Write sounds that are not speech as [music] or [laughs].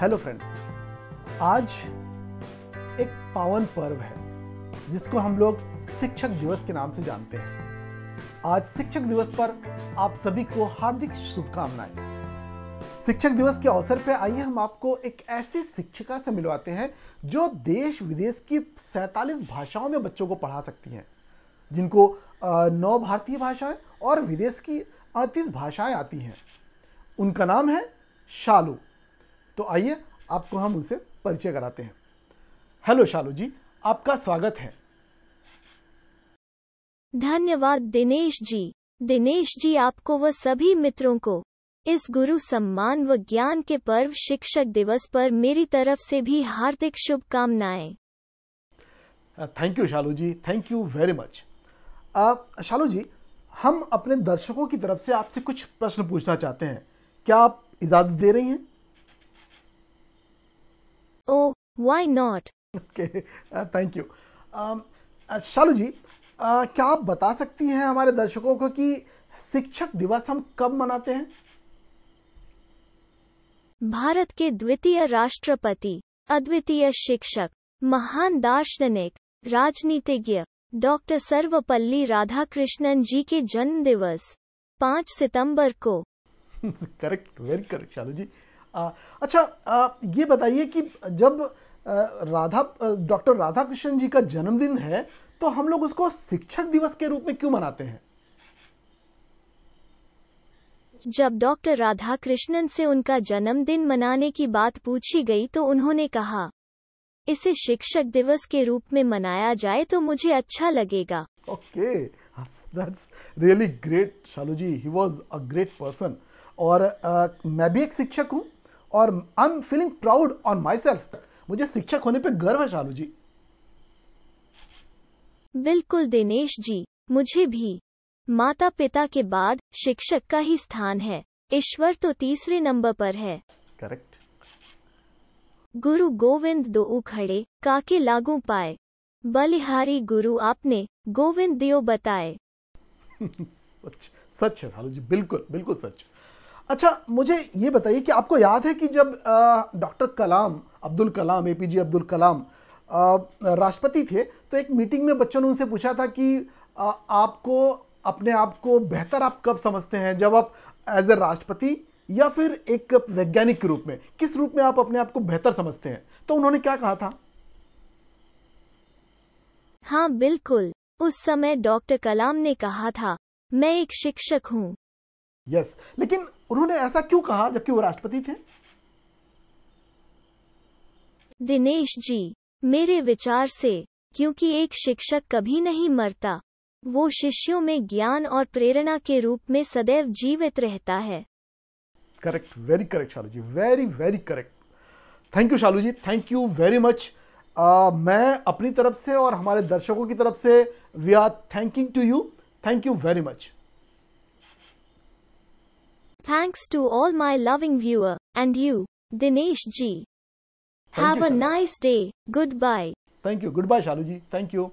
Hello friends आज एक पावन पर्व है जिसको हम लोग शिक्षक दिवस के नाम से जानते हैं आज शिक्षक दिवस पर आप सभी को हार्दिक शुभकामनाएं शिक्षक दिवस के अवसर पर आइए हम आपको एक ऐसी शिक्षिका से मिलवाते हैं जो देश विदेश की सैंतालीस भाषाओं में बच्चों को पढ़ा सकती हैं जिनको नौ भारतीय भाषाएं और विदेश की अड़तीस भाषाएं आती हैं उनका नाम है शालू तो आइए आपको हम उनसे परिचय कराते हैं हेलो शालू जी आपका स्वागत है धन्यवाद दिनेश जी दिनेश जी आपको व सभी मित्रों को इस गुरु सम्मान व ज्ञान के पर्व शिक्षक दिवस पर मेरी तरफ से भी हार्दिक शुभकामनाएं thank you Shalu ji thank you very much Shalu ji हम अपने दर्शकों की तरफ से आपसे कुछ प्रश्न पूछना चाहते हैं क्या आप इजाज़त दे रही हैं Oh, why not? Okay, uh, thank you. Um, uh, Shalu ji uh, क्या आप बता सकती हैं हमारे दर्शकों को कि शिक्षक दिवस हम कब मनाते हैं भारत के द्वितीय राष्ट्रपति अद्वितीय शिक्षक महान दार्शनिक राजनीतिज्ञ डॉक्टर सर्वपल्ली राधाकृष्णन जी के जन्म दिवस पाँच सितंबर को correct very correct Shalu ji अच्छा आ, ये बताइए कि जब आ, राधा डॉक्टर राधा कृष्ण जी का जन्मदिन है तो हम लोग उसको शिक्षक दिवस के रूप में क्यों मनाते हैं जब डॉक्टर राधा कृष्णन से उनका जन्मदिन मनाने की बात पूछी गई तो उन्होंने कहा इसे शिक्षक दिवस के रूप में मनाया जाए तो मुझे अच्छा लगेगा okay that's really great Shalu ji he was a great person और uh, मैं भी एक शिक्षक हूँ और I am feeling proud on my self मुझे शिक्षक होने पर गर्व है शालू जी बिल्कुल दिनेश जी मुझे भी माता पिता के बाद शिक्षक का ही स्थान है ईश्वर तो तीसरे नंबर पर है करेक्ट गुरु गोविंद दो उखड़े काके लागू पाए बलिहारी गुरु आपने गोविंद दियो बताए [laughs] सच सच है जी बिल्कुल बिल्कुल सच अच्छा मुझे ये बताइए कि आपको याद है कि जब doctor Kalam Abdul Kalam A P Abdul Kalam राष्ट्रपति थे तो एक मीटिंग में बच्चों ने उनसे पूछा था कि आ, आपको अपने आप को बेहतर आप कब समझते हैं जब आप एज ए राष्ट्रपति या फिर एक वैज्ञानिक के रूप में किस रूप में आप अपने आप को बेहतर समझते हैं तो उन्होंने क्या कहा था हाँ बिल्कुल उस समय डॉक्टर कलाम ने कहा था मैं एक शिक्षक हूँ यस yes, लेकिन उन्होंने ऐसा क्यों कहा जबकि वो राष्ट्रपति थे दिनेश जी मेरे विचार से क्योंकि एक शिक्षक कभी नहीं मरता वो शिष्यों में ज्ञान और प्रेरणा के रूप में सदैव जीवित रहता है correct very correct Shalu ji very very correct thank you Shalu ji thank you very much मैं अपनी तरफ से और हमारे दर्शकों की तरफ से we are thanking to you thank you very much Thanks to all my loving viewer, and you, Dinesh ji. Thank Have you, a nice day. Goodbye. Thank you. Goodbye, Shaluji. Thank you.